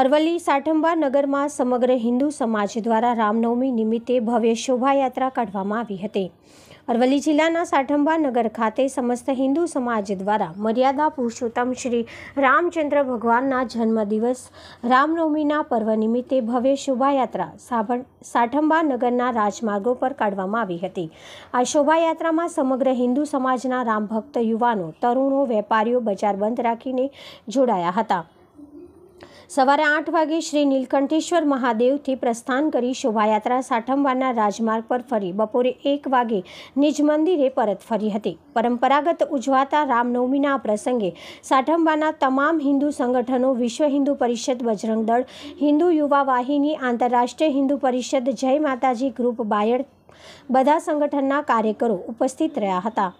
અરવલ્લી સાઠંબા નગરમાં સમગ્ર હિન્દુ સમાજ દ્વારા રામનવમી નિમિત્તે ભવ્ય શોભાયાત્રા કાઢવામાં આવી હતી અરવલ્લી જિલ્લાના સાઠંબા નગર ખાતે સમસ્ત હિન્દુ સમાજ દ્વારા મર્યાદા પુરુષોત્તમ શ્રી રામચંદ્ર ભગવાનના જન્મદિવસ રામનવમીના પર્વ નિમિત્તે ભવ્ય શોભાયાત્રા સાભણ સાઠંબા નગરના રાજમાર્ગો પર કાઢવામાં આવી હતી આ શોભાયાત્રામાં સમગ્ર હિન્દુ સમાજના રામભક્ત યુવાનો તરુણો વેપારીઓ બજાર બંધ રાખીને જોડાયા હતા સવારે આઠ વાગે શ્રી નીલકંઠેશ્વર મહાદેવથી પ્રસ્થાન કરી શોભાયાત્રા સાઠમવારના રાજમાર્ગ પર ફરી બપોરે એક વાગે નિજ મંદિરે પરત ફરી હતી પરંપરાગત ઉજવાતા રામનવમીના પ્રસંગે સાઠમવાના તમામ હિન્દુ સંગઠનો વિશ્વ હિન્દુ પરિષદ બજરંગ દળ હિન્દુ યુવા વાહિની આંતરરાષ્ટ્રીય હિન્દુ પરિષદ જય માતાજી ગ્રુપ બાયડ બધા સંગઠનના કાર્યકરો ઉપસ્થિત રહ્યા હતા